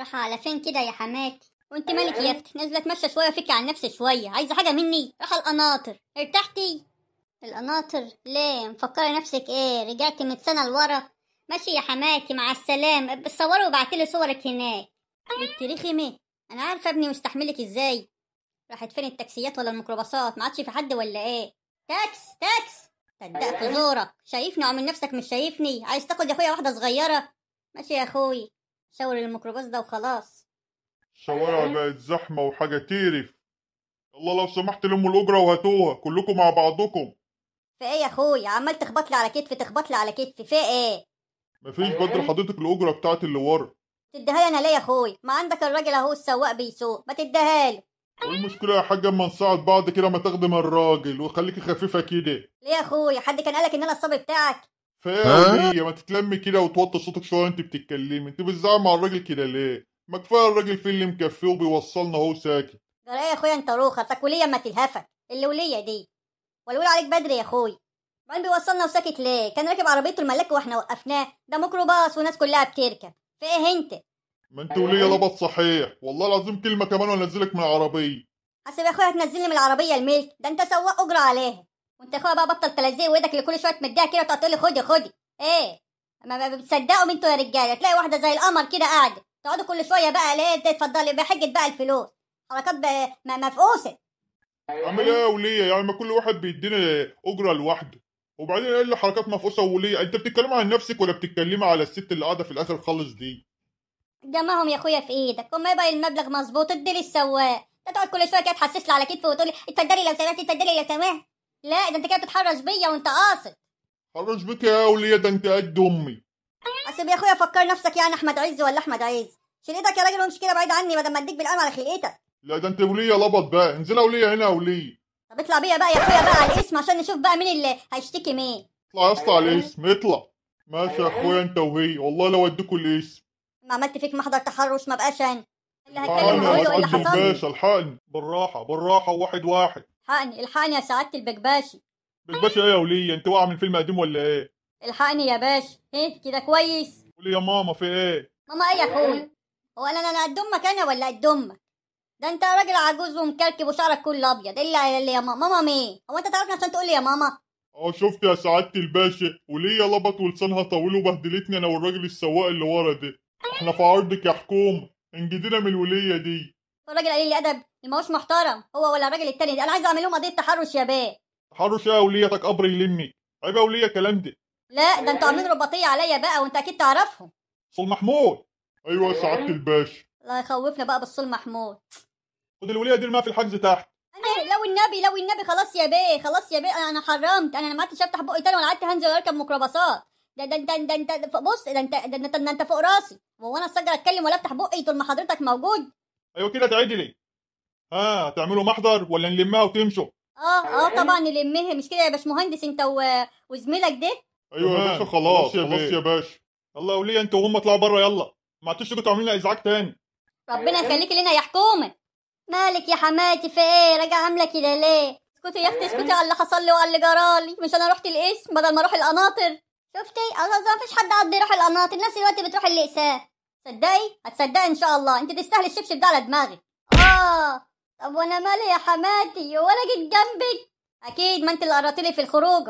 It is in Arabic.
راح على فين كده يا حماتي وانت أيوة، مالك يا أيوة. اختي نازله اتمشى شويه فكي عن نفسي شويه عايزه حاجه مني راح القناطر ارتحتي القناطر ليه مفكره نفسك ايه رجعتي من سنه لورا ماشي يا حماتي مع السلامه بتصوري وبعتلي صورك هناك بتريخي مي انا عارفه ابني مستحملك ازاي راحت فين التاكسيات ولا الميكروباصات ما عادش في حد ولا ايه تاكس تاكس صدق أيوة. زورك شايفني وعامل نفسك مش شايفني عايز تاخد يا اخويا واحده صغيره ماشي يا اخوي شاور الميكروباص ده وخلاص الشوارع بقت زحمة وحاجة تيرف يلا لو سمحت لموا الأجرة وهاتوها كلكم مع بعضكم في ايه يا اخويا عمال تخبط لي على كتفي تخبط لي على كتفي في ايه مفيش بدر إيه؟ حضرتك الأجرة بتاعت اللي ورا تديها لي انا ليه يا اخويا ما عندك الراجل اهو السواق بيسوق ما تديها له المشكلة يا حاجة اما نساعد بعض كده ما تخدم الراجل وخليكي خفيفة كده ليه يا اخويا حد كان قالك ان انا الصبي بتاعك فاهم ما تتلمي كده وتوطي صوتك شويه وانت بتتكلمي انت بتزعل مع الراجل كده ليه ما كفايه الراجل فيه اللي مكفيه وبيوصلنا اهو ساكت ده يا اخويا انت روخك وليه ما تلهفك وليا دي والولي عليك بدري يا اخويا بعدين بيوصلنا وساكت ليه كان راكب عربيته الملاك واحنا وقفناه ده ميكروباص والناس كلها بتركب فايه انت ما انت وليه أيوة. لبط صحيح والله العظيم كلمه كمان وانزلك من العربيه حسب يا اخويا هتنزلني من العربيه الملك ده انت سواق اجرى عليها وانت يا اخويا بقى بطل تلزق وايدك اللي كل شويه تمديها كده وتقعد تقول لي خدي خدي ايه ما بتصدقوا انتوا يا رجاله تلاقي واحده زي القمر كده قاعده تقعدوا كل شويه بقى ليه اتفضلي بحجه بقى الفلوس حركات مفقوسه عامل ايه يا وليه يعني ما كل واحد بيدينا اجره لوحده وبعدين ايه اللي حركات مفقوسه وليه انت بتتكلم عن نفسك ولا بتتكلمي على الست اللي قاعده في الاخر خالص دي جمعهم يا اخويا في ايدك وما يبقى المبلغ مظبوط ادي للسواق انت تقعد كل شويه كده تحسس لي على كتفي وتقول لي اتفضلي لو سمحتي اتفضلي لو سمحتي لا ده انت كده بتتحرش بيا وانت قاصد حرج بك يا وليه ده انت قد امي اسيب يا اخويا فكر نفسك يعني احمد عز ولا احمد عز شيل ايدك يا راجل وامشي كده بعيد عني بدل ما اديك بالقلم على خلقتك لا ده انت وليه لبط بقى انزل يا هنا يا طب اطلع بيا بقى يا اخويا بقى على الاسم عشان نشوف بقى مين اللي هيشتكي مين اطلع يا اسطى على الاسم اطلع ماشي يا اخويا انت وهي والله لو اديكوا الاسم ما عملت فيك محضر تحرش ما بقاش انا اللي هتكلم هقول له إيه اللي حصل الحقني بالراحه بالراحه واحد واحد الحقني الحقني يا سعاده البكباشي البكباشي ايه يا وليه انت واقع من فيلم قديم ولا ايه الحقني يا باشا ايه كده كويس قولي يا ماما في ايه ماما ايه يا اخويا هو انا انا قد امك انا ولا قد امك ده انت راجل عجوز ومكركب وشعرك كله ابيض الا اللي يا ماما ماما مين هو انت تعرفني عشان تقول لي يا ماما اه شفت يا سعاده الباشا وليه لبط ولسانها طويل وبهدلتني انا والراجل السواق اللي ورا ده احنا في عرضك يا حكومه انجدينا من الوليه دي الراجل قليل الادب اللي هوش محترم هو ولا الراجل التاني ده انا عايز اعمل لهم قضيه تحرش يا بيه تحرش يا وليتك قبر يلمك عيب يا وليه الكلام ده لا ده انتوا عاملين رباطيه عليا بقى وانت اكيد تعرفهم صول محمود ايوه يا سعاده الباشا الله يخوفنا بقى بالصول محمود خد الوليه دي ما في الحجز تحت انا لو النبي لو النبي خلاص يا بيه خلاص يا بيه انا حرمت انا ما عدتش افتح بقي تاني ولا قعدت هنزل اركب ميكروباصات ده ده انت ده انت بص ده انت ده انت فوق راسي هو انا اتسجل اتكلم ولا افتح بقي طول ما حضرتك موجود ايوه كده تعدلي ها آه، هتعملوا محضر ولا نلمها وتمشوا اه اه طبعا نلمها مش كده يا باشمهندس انت و... وزميلك ده ايوه يا باشا خلاص يا باشا يا باشا يلا وليا انت وهم اطلعوا بره يلا ما عدتش تيجوا تعملوا لنا ازعاج تاني ربنا أيوة، يخليك لنا يا حكومه مالك يا حماتي في ايه راجع عامله كده ليه اسكتي يا اختي اسكتي على اللي حصل لي وعلى اللي جرالي مش انا رحت القسم بدل ما اروح القناطر شفتي ما فيش حد قد يروح القناطر نفس الوقت بتروح القساه تصدقي هتصدقي ان شاء الله انت تستاهلي الشبشب ده على دماغك اه طب وانا مالي يا حماتي ولا جيت جنبك اكيد ما انت اللي قرطيلي في الخروج